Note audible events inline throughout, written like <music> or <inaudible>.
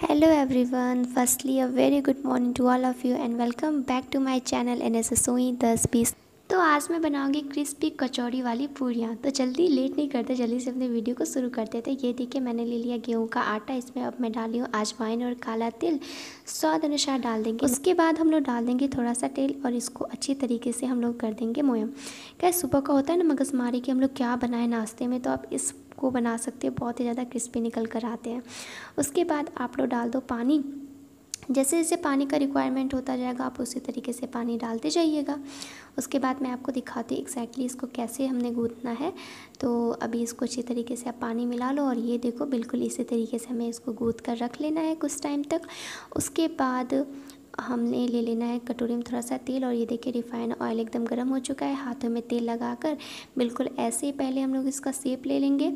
hello everyone firstly a very good morning to all of you and welcome back to my channel N S एसोई दस बीस तो आज मैं बनाऊंगी क्रिस्पी कचौड़ी वाली पूड़ियाँ तो जल्दी लेट नहीं करते जल्दी से अपने वीडियो को शुरू करते थे ये देखिए मैंने ले लिया गेहूं का आटा इसमें अब मैं डाली हूँ आजवाइन और काला तिल स्वाद अनुसार डाल देंगे उसके बाद हम लोग डाल देंगे थोड़ा सा तेल और इसको अच्छी तरीके से हम लोग कर देंगे मोयम क्या सुबह का होता है ना मगजमारी कि हम लोग क्या बनाए नाश्ते में तो आप इस को बना सकते हो बहुत ही ज़्यादा क्रिस्पी निकल कर आते हैं उसके बाद आप लोग डाल दो पानी जैसे जैसे पानी का रिक्वायरमेंट होता जाएगा आप उसी तरीके से पानी डालते जाइएगा उसके बाद मैं आपको दिखाती हूँ एक्जैक्टली इसको कैसे हमने गूंथना है तो अभी इसको अच्छी तरीके से आप पानी मिला लो और ये देखो बिल्कुल इसी तरीके से हमें इसको गूंथ कर रख लेना है कुछ टाइम तक उसके बाद हमने ले लेना है कटोरी में थोड़ा सा तेल और ये देखिए रिफाइंड ऑयल एकदम गर्म हो चुका है हाथों में तेल लगाकर बिल्कुल ऐसे ही पहले हम लोग इसका सेप ले लेंगे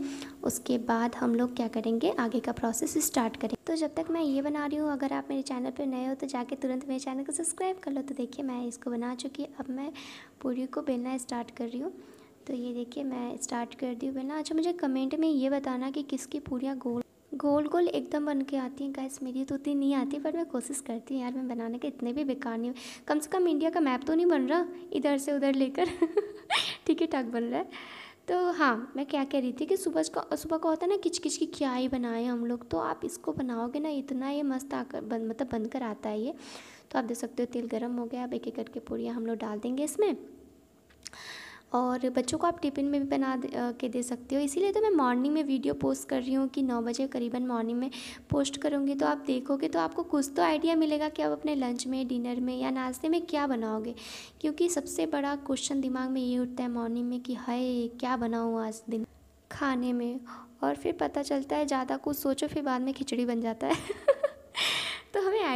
उसके बाद हम लोग क्या करेंगे आगे का प्रोसेस स्टार्ट करेंगे तो जब तक मैं ये बना रही हूँ अगर आप मेरे चैनल पर नए हो तो जाके तुरंत मेरे चैनल को सब्सक्राइब कर लो तो देखिए मैं इसको बना चुकी अब मैं पूरी को बेलना स्टार्ट कर रही हूँ तो ये देखिए मैं स्टार्ट कर दी हूँ बेलना अच्छा मुझे कमेंट में ये बताना कि किसकी पूरियाँ गोल गोल गोल एकदम बन के आती हैं गैस मेरी तो उतनी नहीं आती पर मैं कोशिश करती हूँ यार मैं बनाने के इतने भी बेकार नहीं कम से कम इंडिया का मैप तो नहीं बन रहा इधर से उधर लेकर ठीक है ठाक बन रहा है तो हाँ मैं क्या कह रही थी कि सुबह का सुबह का होता है ना किचकिच की क्या ही बनाए हम लोग तो आप इसको बनाओगे ना इतना ये मस्त आकर बन मतलब बनकर आता है ये तो आप देख सकते हो तेल गर्म हो गया अब एक एक करके पूड़ियाँ हम लोग डाल देंगे इसमें और बच्चों को आप टिफ़िन में भी बना के दे सकते हो इसीलिए तो मैं मॉर्निंग में वीडियो पोस्ट कर रही हूँ कि नौ बजे करीबन मॉर्निंग में पोस्ट करूँगी तो आप देखोगे तो आपको कुछ तो आइडिया मिलेगा कि आप अपने लंच में डिनर में या नाश्ते में क्या बनाओगे क्योंकि सबसे बड़ा क्वेश्चन दिमाग में ये उठता है मॉर्निंग में कि हाय क्या बनाऊँ आज दिन खाने में और फिर पता चलता है ज़्यादा कुछ सोचो फिर बाद में खिचड़ी बन जाता है <laughs>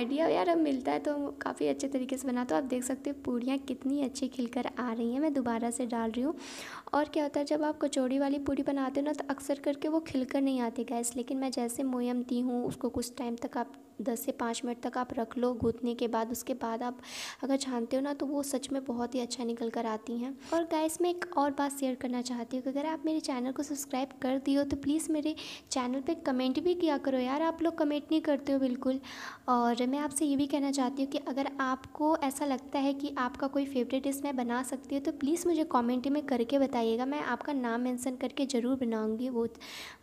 आइडिया यार अब मिलता है तो काफ़ी अच्छे तरीके से बना तो आप देख सकते हो पूड़ियाँ कितनी अच्छी खिलकर आ रही हैं मैं दोबारा से डाल रही हूँ और क्या होता है जब आप कचौड़ी वाली पूड़ी बनाते हो ना तो अक्सर करके वो खिलकर नहीं आती गैस लेकिन मैं जैसे मोयम दी हूँ उसको कुछ टाइम तक आप दस से पाँच मिनट तक आप रख लो गूँथने के बाद उसके बाद आप अगर छानते हो ना तो वो सच में बहुत ही अच्छा निकल कर आती हैं और गाइस मैं एक और बात शेयर करना चाहती हूँ कि अगर आप मेरे चैनल को सब्सक्राइब कर दिए हो तो प्लीज़ मेरे चैनल पर कमेंट भी किया करो यार आप लोग कमेंट नहीं करते हो बिल्कुल और मैं आपसे ये भी कहना चाहती हूँ कि अगर आपको ऐसा लगता है कि आपका कोई फेवरेट डिश मैं बना सकती हूँ तो प्लीज़ मुझे कॉमेंट में करके बताइएगा मैं आपका नाम मैंसन करके ज़रूर बनाऊँगी वो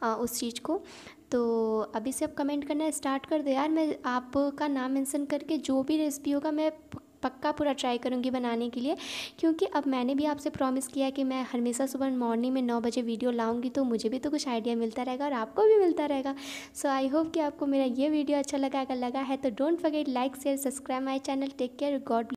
उस चीज़ को तो अभी से आप कमेंट करना स्टार्ट कर दो यार मैं आपका नाम मेंशन करके जो भी रेसिपी होगा मैं पक्का पूरा ट्राई करूँगी बनाने के लिए क्योंकि अब मैंने भी आपसे प्रॉमिस किया कि मैं हमेशा सुबह मॉर्निंग में नौ बजे वीडियो लाऊंगी तो मुझे भी तो कुछ आइडिया मिलता रहेगा और आपको भी मिलता रहेगा सो आई होप कि आपको मेरा ये वीडियो अच्छा लगा अगर लगा है तो don't forget like share subscribe my channel take care God